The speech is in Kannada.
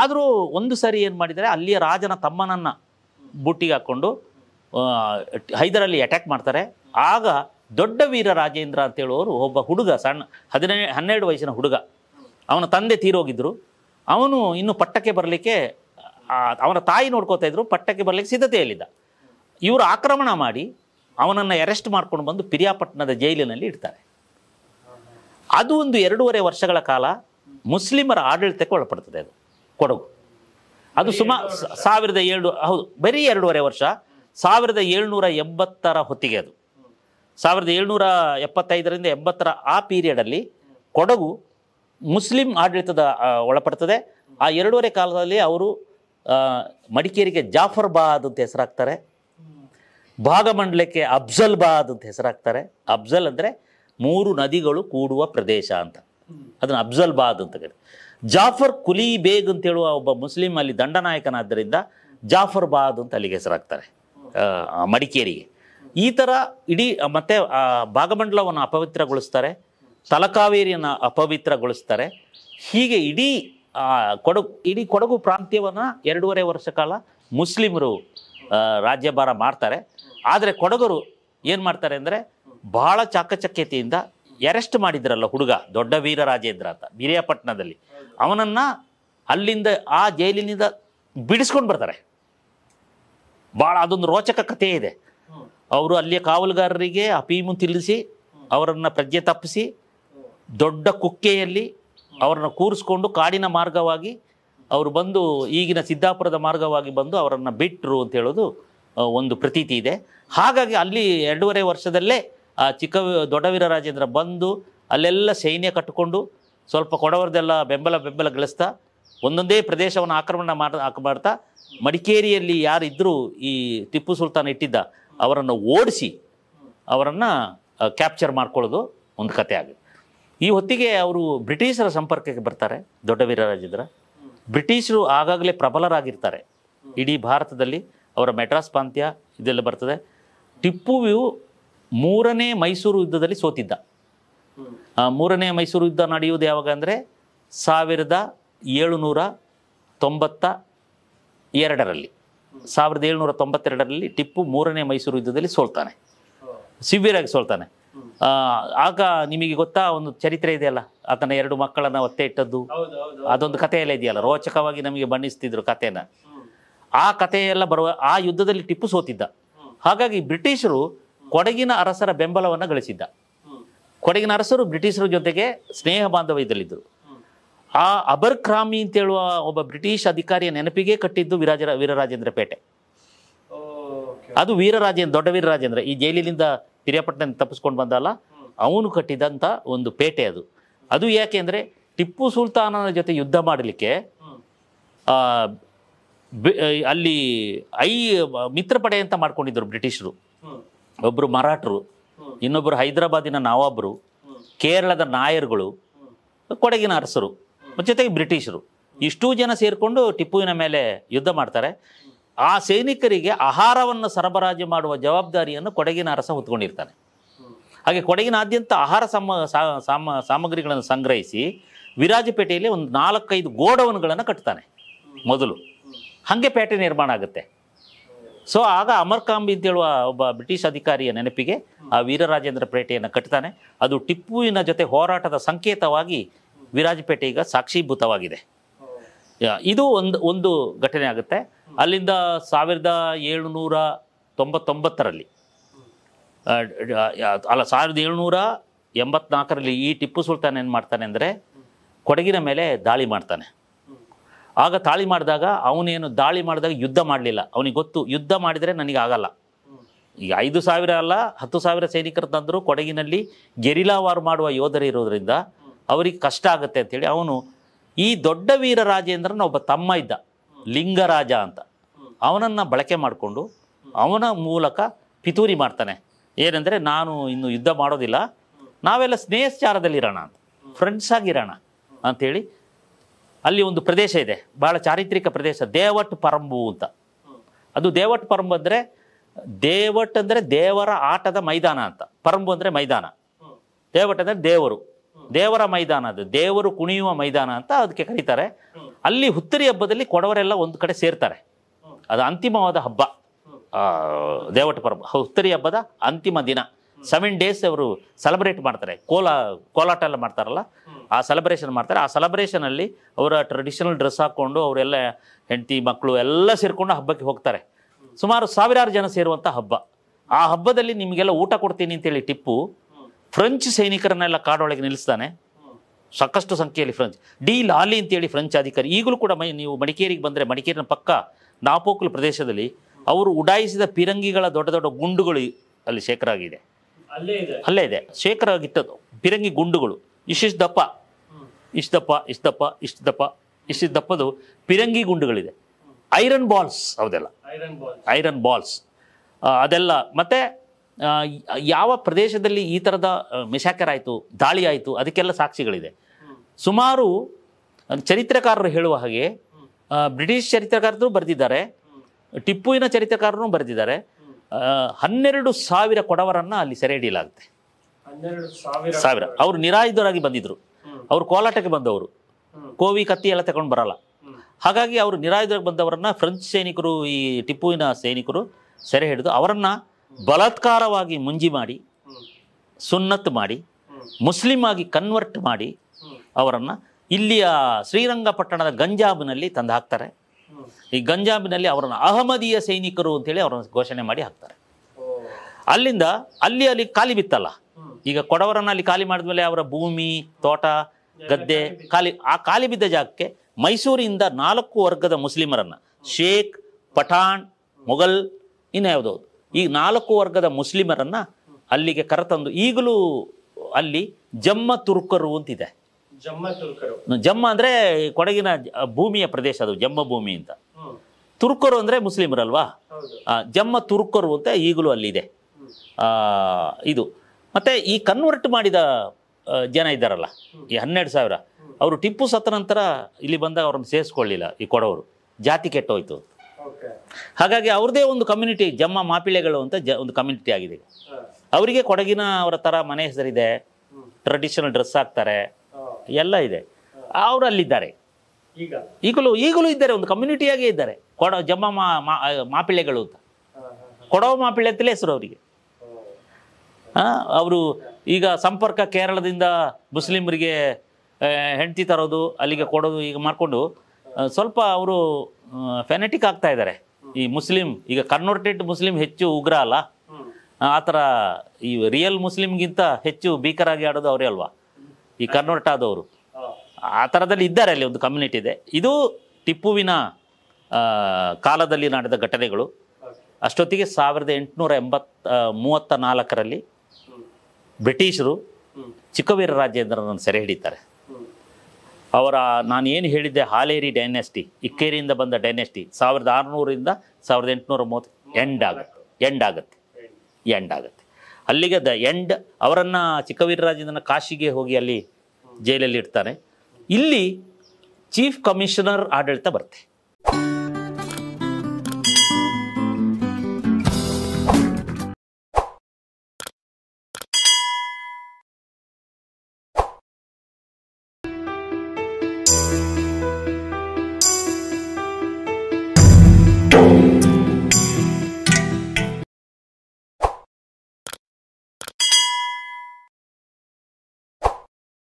ಆದರೂ ಒಂದು ಸಾರಿ ಏನು ಮಾಡಿದರೆ ಅಲ್ಲಿಯ ರಾಜನ ತಮ್ಮನನ್ನು ಬುಟ್ಟಿಗೆ ಹಾಕ್ಕೊಂಡು ಹೈದರಲ್ಲಿ ಅಟ್ಯಾಕ್ ಮಾಡ್ತಾರೆ ಆಗ ದೊಡ್ಡ ವೀರ ರಾಜೇಂದ್ರ ಅಂತ ಒಬ್ಬ ಹುಡುಗ ಸಣ್ಣ ಹದಿನೈ ಹನ್ನೆರಡು ವಯಸ್ಸಿನ ಹುಡುಗ ಅವನ ತಂದೆ ತೀರೋಗಿದ್ದರು ಅವನು ಇನ್ನು ಪಟ್ಟಕ್ಕೆ ಬರಲಿಕ್ಕೆ ಅವನ ತಾಯಿ ನೋಡ್ಕೋತಾ ಇದ್ರು ಪಟ್ಟಕ್ಕೆ ಬರಲಿಕ್ಕೆ ಸಿದ್ಧತೆಯಲ್ಲಿದ್ದ ಇವರು ಆಕ್ರಮಣ ಮಾಡಿ ಅವನನ್ನು ಅರೆಸ್ಟ್ ಮಾಡ್ಕೊಂಡು ಬಂದು ಪಿರಿಯಾಪಟ್ಟಣದ ಜೈಲಿನಲ್ಲಿ ಇಡ್ತಾರೆ ಅದು ಒಂದು ಎರಡೂವರೆ ವರ್ಷಗಳ ಕಾಲ ಮುಸ್ಲಿಮರ ಆಡಳಿತಕ್ಕೆ ಒಳಪಡ್ತದೆ ಅದು ಕೊಡಗು ಅದು ಸುಮಾರು ಸಾವಿರದ ಏಳು ಹೌದು ಬರೀ ಎರಡೂವರೆ ವರ್ಷ ಸಾವಿರದ ಏಳ್ನೂರ ಎಂಬತ್ತರ ಹೊತ್ತಿಗೆ ಅದು ಸಾವಿರದ ಏಳ್ನೂರ ಎಪ್ಪತ್ತೈದರಿಂದ ಎಂಬತ್ತರ ಆ ಪೀರಿಯಡಲ್ಲಿ ಕೊಡಗು ಮುಸ್ಲಿಂ ಆಡಳಿತದ ಒಳಪಡ್ತದೆ ಆ ಎರಡೂವರೆ ಕಾಲದಲ್ಲಿ ಅವರು ಮಡಿಕೇರಿಗೆ ಜಾಫರ್ಬಾದ್ ಅಂತ ಹೆಸರಾಗ್ತಾರೆ ಭಾಗಮಂಡಲಕ್ಕೆ ಅಫ್ಜಲ್ಬಾದ್ ಅಂತ ಹೆಸರಾಗ್ತಾರೆ ಅಫ್ಜಲ್ ಅಂದರೆ ಮೂರು ನದಿಗಳು ಕೂಡುವ ಪ್ರದೇಶ ಅಂತ ಅದನ್ನು ಅಫ್ಜಲ್ಬಾದ್ ಅಂತ ಕರೀತಾರೆ ಜಾಫರ್ ಕುಲಿ ಬೇಗ್ ಅಂತ ಹೇಳುವ ಒಬ್ಬ ಮುಸ್ಲಿಂ ಅಲ್ಲಿ ದಂಡನಾಯಕನಾದ್ದರಿಂದ ಜಾಫರ್ ಬಾದ್ ಅಂತ ಅಲ್ಲಿಗೆ ಹೆಸರಾಗ್ತಾರೆ ಮಡಿಕೇರಿಗೆ ಈ ಥರ ಇಡೀ ಮತ್ತೆ ಭಾಗಮಂಡಲವನ್ನು ಅಪವಿತ್ರಗೊಳಿಸ್ತಾರೆ ತಲಕಾವೇರಿಯನ್ನು ಅಪವಿತ್ರಗೊಳಿಸ್ತಾರೆ ಹೀಗೆ ಇಡೀ ಕೊಡಗು ಇಡೀ ಕೊಡಗು ಪ್ರಾಂತ್ಯವನ್ನು ಎರಡೂವರೆ ವರ್ಷ ಕಾಲ ಮುಸ್ಲಿಮರು ರಾಜ್ಯಭಾರ ಮಾಡ್ತಾರೆ ಆದರೆ ಕೊಡಗರು ಏನು ಮಾಡ್ತಾರೆ ಅಂದರೆ ಬಹಳ ಚಾಕಚಕ್ಯತೆಯಿಂದ ಎರೆಸ್ಟ್ ಮಾಡಿದ್ರಲ್ಲ ಹುಡುಗ ದೊಡ್ಡ ವೀರರಾಜೇಂದ್ರ ಅಂತ ಬಿರಿಯಾಪಟ್ಟಣದಲ್ಲಿ ಅವನನ್ನು ಅಲ್ಲಿಂದ ಆ ಜೈಲಿನಿಂದ ಬಿಡಿಸ್ಕೊಂಡು ಬರ್ತಾರೆ ಭಾಳ ಅದೊಂದು ರೋಚಕ ಕಥೆ ಇದೆ ಅವರು ಅಲ್ಲಿಯ ಕಾವಲುಗಾರರಿಗೆ ಅಪೀಮು ತಿಳಿಸಿ ಅವರನ್ನು ಪ್ರಜ್ಞೆ ತಪ್ಪಿಸಿ ದೊಡ್ಡ ಕುಕ್ಕೆಯಲ್ಲಿ ಅವರನ್ನು ಕೂರಿಸ್ಕೊಂಡು ಕಾಡಿನ ಮಾರ್ಗವಾಗಿ ಅವರು ಬಂದು ಈಗಿನ ಸಿದ್ದಾಪುರದ ಮಾರ್ಗವಾಗಿ ಬಂದು ಅವರನ್ನು ಬಿಟ್ಟರು ಅಂತ ಹೇಳೋದು ಒಂದು ಪ್ರತೀತಿ ಇದೆ ಹಾಗಾಗಿ ಅಲ್ಲಿ ಎರಡೂವರೆ ವರ್ಷದಲ್ಲೇ ಆ ಚಿಕ್ಕ ದೊಡ್ಡವೀರ ರಾಜೇಂದ್ರ ಬಂದು ಅಲ್ಲೆಲ್ಲ ಸೈನ್ಯ ಕಟ್ಟಿಕೊಂಡು ಸ್ವಲ್ಪ ಕೊಡವರದೆಲ್ಲ ಬೆಂಬಲ ಬೆಂಬಲ ಗಳಿಸ್ತಾ ಒಂದೊಂದೇ ಪ್ರದೇಶವನ್ನು ಆಕ್ರಮಣ ಮಾಡಿ ಮಾಡ್ತಾ ಮಡಿಕೇರಿಯಲ್ಲಿ ಯಾರಿದ್ದರೂ ಈ ಟಿಪ್ಪು ಸುಲ್ತಾನ್ ಇಟ್ಟಿದ್ದ ಅವರನ್ನು ಓಡಿಸಿ ಅವರನ್ನು ಕ್ಯಾಪ್ಚರ್ ಮಾಡ್ಕೊಳ್ಳೋದು ಒಂದು ಕತೆ ಆಗಿದೆ ಈ ಹೊತ್ತಿಗೆ ಅವರು ಬ್ರಿಟಿಷರ ಸಂಪರ್ಕಕ್ಕೆ ಬರ್ತಾರೆ ದೊಡ್ಡ ವೀರರಾಜೇಂದ್ರ ಬ್ರಿಟಿಷರು ಆಗಾಗಲೇ ಪ್ರಬಲರಾಗಿರ್ತಾರೆ ಇಡೀ ಭಾರತದಲ್ಲಿ ಅವರ ಮೆಡ್ರಾಸ್ ಪ್ರಾಂತ್ಯ ಇದೆಲ್ಲ ಬರ್ತದೆ ಟಿಪ್ಪುವು ಮೂರನೇ ಮೈಸೂರು ಯುದ್ಧದಲ್ಲಿ ಸೋತಿದ್ದ ಮೂರನೇ ಮೈಸೂರು ಯುದ್ಧ ನಡೆಯುವುದು ಯಾವಾಗ ಅಂದರೆ ಸಾವಿರದ ಏಳುನೂರ ತೊಂಬತ್ತ ಎರಡರಲ್ಲಿ ಸಾವಿರದ ಏಳುನೂರ ತೊಂಬತ್ತೆರಡರಲ್ಲಿ ಟಿಪ್ಪು ಮೂರನೇ ಮೈಸೂರು ಯುದ್ಧದಲ್ಲಿ ಸೋಲ್ತಾನೆ ಸಿವಿಯರಾಗಿ ಸೋಲ್ತಾನೆ ಆಗ ನಿಮಗೆ ಗೊತ್ತಾ ಒಂದು ಚರಿತ್ರೆ ಇದೆಯಲ್ಲ ಆತನ ಎರಡು ಮಕ್ಕಳನ್ನ ಒತ್ತೆ ಇಟ್ಟದ್ದು ಅದೊಂದು ಕಥೆಯೆಲ್ಲ ಇದೆಯಲ್ಲ ರೋಚಕವಾಗಿ ನಮಗೆ ಬಣ್ಣಿಸ್ತಿದ್ರು ಕಥೆನ ಆ ಕಥೆಯೆಲ್ಲ ಬರುವ ಆ ಯುದ್ಧದಲ್ಲಿ ಟಿಪ್ಪು ಸೋತಿದ್ದ ಹಾಗಾಗಿ ಬ್ರಿಟಿಷರು ಕೊಡಗಿನ ಅರಸರ ಬೆಂಬಲವನ್ನು ಗಳಿಸಿದ್ದ ಕೊಡಗಿನ ಅರಸರು ಬ್ರಿಟಿಷರ ಜೊತೆಗೆ ಸ್ನೇಹ ಬಾಂಧವ್ಯದಲ್ಲಿದ್ದರು ಆ ಕ್ರಾಮಿ ಅಂತ ಹೇಳುವ ಒಬ್ಬ ಬ್ರಿಟಿಷ್ ಅಧಿಕಾರಿಯ ನೆನಪಿಗೆ ಕಟ್ಟಿದ್ದು ವೀರಾಜರ ವೀರರಾಜೇಂದ್ರ ಪೇಟೆ ಅದು ವೀರರಾಜೇಂದ್ರ ದೊಡ್ಡ ವೀರರಾಜೇಂದ್ರ ಈ ಜೈಲಿನಿಂದ ಹಿರಿಯಪಟ್ಟಣ ತಪ್ಪಿಸ್ಕೊಂಡು ಬಂದಲ್ಲ ಅವನು ಕಟ್ಟಿದಂಥ ಒಂದು ಪೇಟೆ ಅದು ಅದು ಯಾಕೆ ಅಂದರೆ ಟಿಪ್ಪು ಸುಲ್ತಾನನ ಜೊತೆ ಯುದ್ಧ ಮಾಡಲಿಕ್ಕೆ ಅಲ್ಲಿ ಐ ಮಿತ್ರಪಡೆ ಅಂತ ಮಾಡ್ಕೊಂಡಿದ್ದರು ಬ್ರಿಟಿಷರು ಒಬ್ಬರು ಮರಾಠರು ಇನ್ನೊಬ್ಬರು ಹೈದರಾಬಾದಿನ ನವಾಬರು ಕೇರಳದ ನಾಯರ್ಗಳು ಕೊಡಗಿನ ಅರಸರು ಜೊತೆಗೆ ಬ್ರಿಟಿಷರು ಇಷ್ಟೂ ಜನ ಸೇರಿಕೊಂಡು ಟಿಪ್ಪುವಿನ ಮೇಲೆ ಯುದ್ಧ ಮಾಡ್ತಾರೆ ಆ ಸೈನಿಕರಿಗೆ ಆಹಾರವನ್ನು ಸರಬರಾಜು ಮಾಡುವ ಜವಾಬ್ದಾರಿಯನ್ನು ಕೊಡಗಿನ ಅರಸ ಹೊತ್ಕೊಂಡಿರ್ತಾನೆ ಹಾಗೆ ಕೊಡಗಿನಾದ್ಯಂತ ಆಹಾರ ಸಮ ಸಾಮ ಸಾಮಗ್ರಿಗಳನ್ನು ಸಂಗ್ರಹಿಸಿ ವಿರಾಜಪೇಟೆಯಲ್ಲಿ ಒಂದು ನಾಲ್ಕೈದು ಗೋಡೌನ್ಗಳನ್ನು ಕಟ್ತಾನೆ ಮೊದಲು ಹಾಗೆ ಪೇಟೆ ನಿರ್ಮಾಣ ಆಗುತ್ತೆ ಸೊ ಆಗ ಅಮರ್ಕಾಂಬ್ ಅಂತೇಳುವ ಒಬ್ಬ ಬ್ರಿಟಿಷ್ ಅಧಿಕಾರಿಯ ನೆನಪಿಗೆ ಆ ವೀರರಾಜೇಂದ್ರ ಪೇಟೆಯನ್ನು ಕಟ್ತಾನೆ ಅದು ಟಿಪ್ಪುವಿನ ಜೊತೆ ಹೋರಾಟದ ಸಂಕೇತವಾಗಿ ವಿರಾಜಪೇಟೆ ಈಗ ಸಾಕ್ಷೀಭೂತವಾಗಿದೆ ಇದು ಒಂದು ಒಂದು ಘಟನೆ ಆಗುತ್ತೆ ಅಲ್ಲಿಂದ ಸಾವಿರದ ಏಳುನೂರ ತೊಂಬತ್ತೊಂಬತ್ತರಲ್ಲಿ ಅಲ್ಲ ಸಾವಿರದ ಏಳುನೂರ ಎಂಬತ್ನಾಲ್ಕರಲ್ಲಿ ಈ ಟಿಪ್ಪು ಸುಲ್ತಾನ್ ಏನು ಮಾಡ್ತಾನೆ ಅಂದರೆ ಕೊಡಗಿನ ಮೇಲೆ ದಾಳಿ ಮಾಡ್ತಾನೆ ಆಗ ತಾಳಿ ಮಾಡಿದಾಗ ಅವನೇನು ದಾಳಿ ಮಾಡಿದಾಗ ಯುದ್ಧ ಮಾಡಲಿಲ್ಲ ಅವನಿಗೆ ಗೊತ್ತು ಯುದ್ಧ ಮಾಡಿದರೆ ನನಗೆ ಆಗಲ್ಲ ಈಗ ಐದು ಸಾವಿರ ಅಲ್ಲ ಹತ್ತು ಸಾವಿರ ಸೈನಿಕರು ತಂದರೂ ಕೊಡಗಿನಲ್ಲಿ ಗೆರಿಲಾವಾರು ಮಾಡುವ ಯೋಧರು ಇರೋದರಿಂದ ಅವರಿಗೆ ಕಷ್ಟ ಆಗುತ್ತೆ ಅಂತೇಳಿ ಅವನು ಈ ದೊಡ್ಡ ವೀರ ರಾಜೇಂದ್ರನ ಒಬ್ಬ ತಮ್ಮ ಇದ್ದ ಲಿಂಗರಾಜ ಅಂತ ಅವನನ್ನು ಬಳಕೆ ಮಾಡಿಕೊಂಡು ಅವನ ಮೂಲಕ ಪಿತೂರಿ ಮಾಡ್ತಾನೆ ಏನಂದರೆ ನಾನು ಇನ್ನು ಯುದ್ಧ ಮಾಡೋದಿಲ್ಲ ನಾವೆಲ್ಲ ಇರೋಣ ಅಂತ ಫ್ರೆಂಡ್ಸಾಗಿರೋಣ ಅಂಥೇಳಿ ಅಲ್ಲಿ ಒಂದು ಪ್ರದೇಶ ಇದೆ ಬಹಳ ಚಾರಿತ್ರಿಕ ಪ್ರದೇಶ ದೇವಟ್ ಪರಂಬು ಅಂತ ಅದು ದೇವಟ್ ಪರಂಬು ಅಂದರೆ ದೇವಟ್ ಅಂದರೆ ದೇವರ ಆಟದ ಮೈದಾನ ಅಂತ ಪರಂಬು ಅಂದರೆ ಮೈದಾನ ದೇವಟ್ ಅಂದರೆ ದೇವರು ದೇವರ ಮೈದಾನ ಅದು ದೇವರು ಕುಣಿಯುವ ಮೈದಾನ ಅಂತ ಅದಕ್ಕೆ ಕರೀತಾರೆ ಅಲ್ಲಿ ಹುತ್ತರಿ ಹಬ್ಬದಲ್ಲಿ ಕೊಡವರೆಲ್ಲ ಒಂದು ಕಡೆ ಸೇರ್ತಾರೆ ಅದು ಅಂತಿಮವಾದ ಹಬ್ಬ ದೇವಟ ಪರಂಬು ಹುತ್ತರಿ ಹಬ್ಬದ ಅಂತಿಮ ದಿನ ಸೆವೆನ್ ಡೇಸ್ ಅವರು ಸೆಲೆಬ್ರೇಟ್ ಮಾಡ್ತಾರೆ ಕೋಲಾ ಕೋಲಾಟ ಎಲ್ಲ ಮಾಡ್ತಾರಲ್ಲ ಆ ಸೆಲೆಬ್ರೇಷನ್ ಮಾಡ್ತಾರೆ ಆ ಸೆಲೆಬ್ರೇಷನಲ್ಲಿ ಅವರ ಟ್ರೆಡಿಷನಲ್ ಡ್ರೆಸ್ ಹಾಕ್ಕೊಂಡು ಅವರೆಲ್ಲ ಹೆಂಡತಿ ಮಕ್ಕಳು ಎಲ್ಲ ಸೇರಿಕೊಂಡು ಹಬ್ಬಕ್ಕೆ ಹೋಗ್ತಾರೆ ಸುಮಾರು ಸಾವಿರಾರು ಜನ ಸೇರುವಂಥ ಹಬ್ಬ ಆ ಹಬ್ಬದಲ್ಲಿ ನಿಮಗೆಲ್ಲ ಊಟ ಕೊಡ್ತೀನಿ ಅಂತೇಳಿ ಟಿಪ್ಪು ಫ್ರೆಂಚ್ ಸೈನಿಕರನ್ನೆಲ್ಲ ಕಾಡೊಳಗೆ ನಿಲ್ಲಿಸ್ತಾನೆ ಸಾಕಷ್ಟು ಸಂಖ್ಯೆಯಲ್ಲಿ ಫ್ರೆಂಚ್ ಡಿ ಲಾಲಿ ಅಂತೇಳಿ ಫ್ರೆಂಚ್ ಅಧಿಕಾರಿ ಈಗಲೂ ಕೂಡ ನೀವು ಮಡಿಕೇರಿಗೆ ಬಂದರೆ ಮಡಿಕೇರಿನ ಪಕ್ಕ ನಾಪೋಕ್ಲು ಪ್ರದೇಶದಲ್ಲಿ ಅವರು ಉಡಾಯಿಸಿದ ಪಿರಂಗಿಗಳ ದೊಡ್ಡ ದೊಡ್ಡ ಗುಂಡುಗಳು ಅಲ್ಲಿ ಶೇಖರಾಗಿದೆ ಅಲ್ಲೇ ಇದೆ ಶೇಖರ ಆಗಿತ್ತದು ಪಿರಂಗಿ ಗುಂಡುಗಳು ಇಷ್ಟಿಷ್ಟು ದಪ್ಪ ಇಷ್ಟಪ್ಪ ದಪ್ಪ ಇಷ್ಟು ದಪ್ಪ ಇಷ್ಟು ದಪ್ಪ ದಪ್ಪದು ಪಿರಂಗಿ ಗುಂಡುಗಳಿದೆ ಐರನ್ ಬಾಲ್ಸ್ ಹೌದೆಲ್ಲ ಐರನ್ ಬಾಲ್ಸ್ ಅದೆಲ್ಲ ಮತ್ತೆ ಯಾವ ಪ್ರದೇಶದಲ್ಲಿ ಈ ಥರದ ಮೆಸಾಕರ್ ಆಯಿತು ದಾಳಿ ಆಯಿತು ಅದಕ್ಕೆಲ್ಲ ಸಾಕ್ಷಿಗಳಿದೆ ಸುಮಾರು ಚರಿತ್ರಕಾರರು ಹೇಳುವ ಹಾಗೆ ಬ್ರಿಟಿಷ್ ಚರಿತ್ರಕಾರರು ಬರೆದಿದ್ದಾರೆ ಟಿಪ್ಪುವಿನ ಚರಿತ್ರಕಾರರು ಬರೆದಿದ್ದಾರೆ ಹನ್ನೆರಡು ಸಾವಿರ ಕೊಡವರನ್ನು ಅಲ್ಲಿ ಸೆರೆ ಹಿಡಿಯಲಾಗುತ್ತೆ ಸಾವಿರ ಅವರು ನಿರಾಯುಧರಾಗಿ ಬಂದಿದ್ರು ಅವರು ಕೋಲಾಟಕ್ಕೆ ಬಂದವರು ಕೋವಿ ಕತ್ತಿ ಎಲ್ಲ ತಗೊಂಡು ಬರಲ್ಲ ಹಾಗಾಗಿ ಅವರು ನಿರಾಯುಧರಾಗಿ ಬಂದವರನ್ನ ಫ್ರೆಂಚ್ ಸೈನಿಕರು ಈ ಟಿಪ್ಪುವಿನ ಸೈನಿಕರು ಸೆರೆ ಹಿಡಿದು ಅವರನ್ನು ಬಲಾತ್ಕಾರವಾಗಿ ಮುಂಜಿ ಮಾಡಿ ಸುನ್ನತ್ ಮಾಡಿ ಮುಸ್ಲಿಮ್ ಆಗಿ ಕನ್ವರ್ಟ್ ಮಾಡಿ ಅವರನ್ನು ಇಲ್ಲಿಯ ಶ್ರೀರಂಗಪಟ್ಟಣದ ಗಂಜಾಬ್ನಲ್ಲಿ ತಂದು ಹಾಕ್ತಾರೆ ಈ ಗಂಜಾಬಿನಲ್ಲಿ ಅವರನ್ನು ಅಹಮದಿಯ ಸೈನಿಕರು ಅಂತೇಳಿ ಅವರನ್ನು ಘೋಷಣೆ ಮಾಡಿ ಹಾಕ್ತಾರೆ ಅಲ್ಲಿಂದ ಅಲ್ಲಿ ಅಲ್ಲಿ ಖಾಲಿ ಬಿತ್ತಲ್ಲ ಈಗ ಕೊಡವರನ್ನ ಅಲ್ಲಿ ಖಾಲಿ ಮಾಡಿದ್ಮೇಲೆ ಅವರ ಭೂಮಿ ತೋಟ ಗದ್ದೆ ಖಾಲಿ ಆ ಖಾಲಿ ಬಿದ್ದ ಜಾಗಕ್ಕೆ ಮೈಸೂರಿಂದ ನಾಲ್ಕು ವರ್ಗದ ಮುಸ್ಲಿಮರನ್ನ ಶೇಖ್ ಪಠಾಣ್ ಮೊಘಲ್ ಇನ್ನು ಯಾವುದೋ ಈ ನಾಲ್ಕು ವರ್ಗದ ಮುಸ್ಲಿಮರನ್ನ ಅಲ್ಲಿಗೆ ಕರೆತಂದು ಈಗಲೂ ಅಲ್ಲಿ ಜಮ್ಮ ತುರ್ಕರು ಅಂತಿದೆ ಜಮ್ಮ ಅಂದರೆ ಕೊಡಗಿನ ಭೂಮಿಯ ಪ್ರದೇಶ ಅದು ಜಮ್ಮ ಭೂಮಿ ಅಂತ ತುರ್ಕರು ಅಂದರೆ ಮುಸ್ಲಿಮರಲ್ವಾ ಜಮ್ಮ ತುರ್ಕರು ಅಂತ ಈಗಲೂ ಅಲ್ಲಿದೆ ಇದು ಮತ್ತೆ ಈ ಕನ್ವರ್ಟ್ ಮಾಡಿದ ಜನ ಇದ್ದಾರಲ್ಲ ಈ ಹನ್ನೆರಡು ಸಾವಿರ ಅವರು ಟಿಪ್ಪು ಸತ್ತ ನಂತರ ಇಲ್ಲಿ ಬಂದಾಗ ಅವ್ರನ್ನ ಸೇರಿಸ್ಕೊಳ್ಳಿಲ್ಲ ಈ ಕೊಡವರು ಜಾತಿ ಕೆಟ್ಟೋಯ್ತು ಹಾಗಾಗಿ ಅವ್ರದೇ ಒಂದು ಕಮ್ಯುನಿಟಿ ಜಮ್ಮ ಮಾಪಿಳೆಗಳು ಅಂತ ಜ ಒಂದು ಕಮ್ಯುನಿಟಿ ಆಗಿದೆ ಅವರಿಗೆ ಕೊಡಗಿನ ಅವರ ಥರ ಮನೆ ಹೆಸರಿದೆ ಟ್ರೆಡಿಷನಲ್ ಡ್ರೆಸ್ ಹಾಕ್ತಾರೆ ಎಲ್ಲ ಇದೆ ಅವರು ಅಲ್ಲಿದ್ದಾರೆ ಈಗಲೂ ಈಗಲೂ ಇದ್ದಾರೆ ಒಂದು ಕಮ್ಯುನಿಟಿಯಾಗೇ ಇದ್ದಾರೆ ಕೊಡ ಜಮ್ಮ ಮಾಪಿಳೆಗಳು ಅಂತ ಕೊಡವ ಮಾಪಿಳೆ ಅಂತಲೇ ಹೆಸರು ಅವರಿಗೆ ಅವರು ಈಗ ಸಂಪರ್ಕ ಕೇರಳದಿಂದ ಮುಸ್ಲಿಮರಿಗೆ ಹೆಂಡತಿ ತರೋದು ಅಲ್ಲಿಗೆ ಕೊಡೋದು ಈಗ ಮಾಡಿಕೊಂಡು ಸ್ವಲ್ಪ ಅವರು ಫೆನೆಟಿಕ್ ಆಗ್ತಾ ಇದ್ದಾರೆ ಈ ಮುಸ್ಲಿಂ ಈಗ ಕನ್ವರ್ಟೆಡ್ ಮುಸ್ಲಿಂ ಹೆಚ್ಚು ಉಗ್ರ ಅಲ್ಲ ಆ ಥರ ಈ ರಿಯಲ್ ಮುಸ್ಲಿಮ್ಗಿಂತ ಹೆಚ್ಚು ಭೀಕರಾಗಿ ಆಡೋದು ಅವರೇ ಅಲ್ವಾ ಈ ಕರ್ನಾಟಕದವರು ಆ ಥರದಲ್ಲಿ ಇದ್ದಾರೆ ಅಲ್ಲಿ ಒಂದು ಕಮ್ಯುನಿಟಿ ಇದೆ ಇದು ಟಿಪ್ಪುವಿನ ಕಾಲದಲ್ಲಿ ನಡೆದ ಘಟನೆಗಳು ಅಷ್ಟೊತ್ತಿಗೆ ಸಾವಿರದ ಎಂಟುನೂರ ಎಂಬತ್ತ ಮೂವತ್ತ ನಾಲ್ಕರಲ್ಲಿ ಬ್ರಿಟಿಷರು ಚಿಕ್ಕವೀರ ರಾಜೇಂದ್ರನನ್ನು ಸೆರೆ ಹಿಡಿತಾರೆ ಅವರ ನಾನು ಏನು ಹೇಳಿದ್ದೆ ಹಾಲೇರಿ ಡೈನೆಸ್ಟಿ ಇಕ್ಕೇರಿಯಿಂದ ಬಂದ ಡೈನೆಸ್ಟಿ ಸಾವಿರದ ಆರುನೂರಿಂದ ಸಾವಿರದ ಎಂಟುನೂರ ಮೂವತ್ತು ಎಂಡ್ ಆಗುತ್ತೆ ಎಂಡ್ ಆಗುತ್ತೆ ಎಂಡ್ ಆಗುತ್ತೆ ಅಲ್ಲಿಗೆ ದ ಎಂಡ್ ಅವರನ್ನು ಚಿಕ್ಕವೀರರಾಜನ ಕಾಶಿಗೆ ಹೋಗಿ ಅಲ್ಲಿ ಜೈಲಲ್ಲಿ ಇಡ್ತಾರೆ ಇಲ್ಲಿ ಚೀಫ್ ಕಮಿಷನರ್ ಆಡಳಿತ ಬರುತ್ತೆ